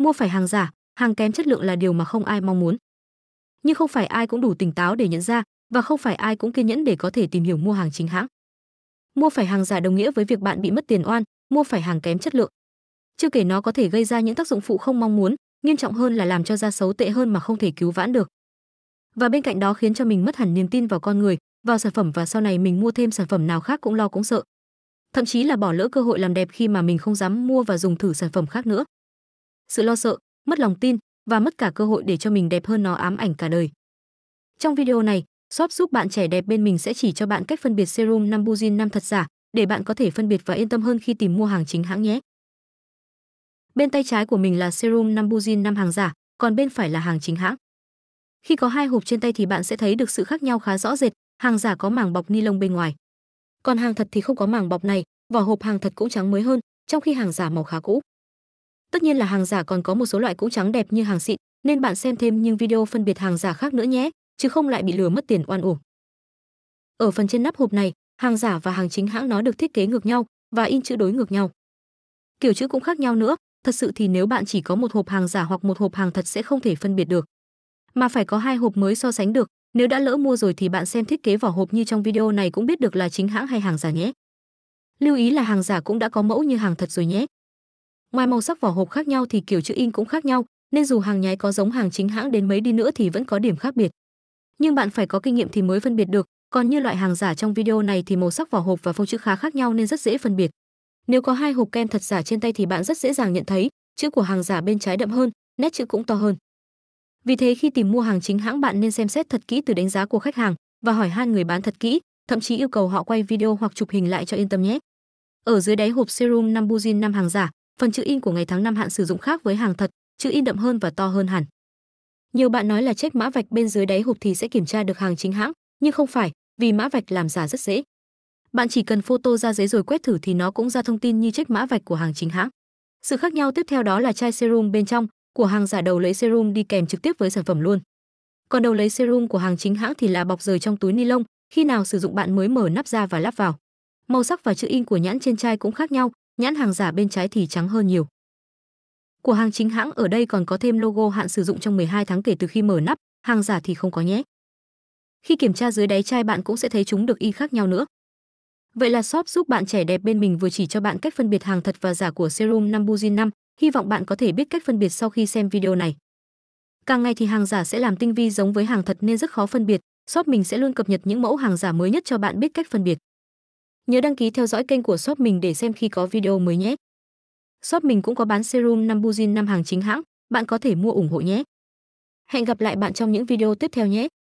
mua phải hàng giả hàng kém chất lượng là điều mà không ai mong muốn nhưng không phải ai cũng đủ tỉnh táo để nhận ra và không phải ai cũng kiên nhẫn để có thể tìm hiểu mua hàng chính hãng mua phải hàng giả đồng nghĩa với việc bạn bị mất tiền oan mua phải hàng kém chất lượng chưa kể nó có thể gây ra những tác dụng phụ không mong muốn nghiêm trọng hơn là làm cho da xấu tệ hơn mà không thể cứu vãn được và bên cạnh đó khiến cho mình mất hẳn niềm tin vào con người vào sản phẩm và sau này mình mua thêm sản phẩm nào khác cũng lo cũng sợ thậm chí là bỏ lỡ cơ hội làm đẹp khi mà mình không dám mua và dùng thử sản phẩm khác nữa sự lo sợ, mất lòng tin và mất cả cơ hội để cho mình đẹp hơn nó ám ảnh cả đời. Trong video này, shop giúp bạn trẻ đẹp bên mình sẽ chỉ cho bạn cách phân biệt serum Nambucin nam thật giả để bạn có thể phân biệt và yên tâm hơn khi tìm mua hàng chính hãng nhé. Bên tay trái của mình là serum Nambucin nam hàng giả, còn bên phải là hàng chính hãng. Khi có hai hộp trên tay thì bạn sẽ thấy được sự khác nhau khá rõ rệt, hàng giả có màng bọc ni lông bên ngoài. Còn hàng thật thì không có màng bọc này, vỏ hộp hàng thật cũng trắng mới hơn, trong khi hàng giả màu khá cũ. Tất nhiên là hàng giả còn có một số loại cũng trắng đẹp như hàng xịn, nên bạn xem thêm những video phân biệt hàng giả khác nữa nhé, chứ không lại bị lừa mất tiền oan uổng. Ở phần trên nắp hộp này, hàng giả và hàng chính hãng nó được thiết kế ngược nhau và in chữ đối ngược nhau. Kiểu chữ cũng khác nhau nữa, thật sự thì nếu bạn chỉ có một hộp hàng giả hoặc một hộp hàng thật sẽ không thể phân biệt được. Mà phải có hai hộp mới so sánh được, nếu đã lỡ mua rồi thì bạn xem thiết kế vỏ hộp như trong video này cũng biết được là chính hãng hay hàng giả nhé. Lưu ý là hàng giả cũng đã có mẫu như hàng thật rồi nhé. Ngoài màu sắc vỏ hộp khác nhau thì kiểu chữ in cũng khác nhau, nên dù hàng nhái có giống hàng chính hãng đến mấy đi nữa thì vẫn có điểm khác biệt. Nhưng bạn phải có kinh nghiệm thì mới phân biệt được, còn như loại hàng giả trong video này thì màu sắc vỏ hộp và phông chữ khá khác nhau nên rất dễ phân biệt. Nếu có hai hộp kem thật giả trên tay thì bạn rất dễ dàng nhận thấy, chữ của hàng giả bên trái đậm hơn, nét chữ cũng to hơn. Vì thế khi tìm mua hàng chính hãng bạn nên xem xét thật kỹ từ đánh giá của khách hàng và hỏi han người bán thật kỹ, thậm chí yêu cầu họ quay video hoặc chụp hình lại cho yên tâm nhé. Ở dưới đáy hộp serum Nambuzin 5 hàng giả, Phần chữ in của ngày tháng năm hạn sử dụng khác với hàng thật, chữ in đậm hơn và to hơn hẳn. Nhiều bạn nói là check mã vạch bên dưới đáy hộp thì sẽ kiểm tra được hàng chính hãng, nhưng không phải, vì mã vạch làm giả rất dễ. Bạn chỉ cần photo ra giấy rồi quét thử thì nó cũng ra thông tin như check mã vạch của hàng chính hãng. Sự khác nhau tiếp theo đó là chai serum bên trong, của hàng giả đầu lấy serum đi kèm trực tiếp với sản phẩm luôn. Còn đầu lấy serum của hàng chính hãng thì là bọc rời trong túi ni lông, khi nào sử dụng bạn mới mở nắp ra và lắp vào. Màu sắc và chữ in của nhãn trên chai cũng khác nhau, nhãn hàng giả bên trái thì trắng hơn nhiều. Của hàng chính hãng ở đây còn có thêm logo hạn sử dụng trong 12 tháng kể từ khi mở nắp, hàng giả thì không có nhé. Khi kiểm tra dưới đáy chai bạn cũng sẽ thấy chúng được in khác nhau nữa. Vậy là shop giúp bạn trẻ đẹp bên mình vừa chỉ cho bạn cách phân biệt hàng thật và giả của serum Nambuzin 5, hy vọng bạn có thể biết cách phân biệt sau khi xem video này. Càng ngày thì hàng giả sẽ làm tinh vi giống với hàng thật nên rất khó phân biệt, shop mình sẽ luôn cập nhật những mẫu hàng giả mới nhất cho bạn biết cách phân biệt. Nhớ đăng ký theo dõi kênh của shop mình để xem khi có video mới nhé. Shop mình cũng có bán serum Nambuzin năm hàng chính hãng, bạn có thể mua ủng hộ nhé. Hẹn gặp lại bạn trong những video tiếp theo nhé.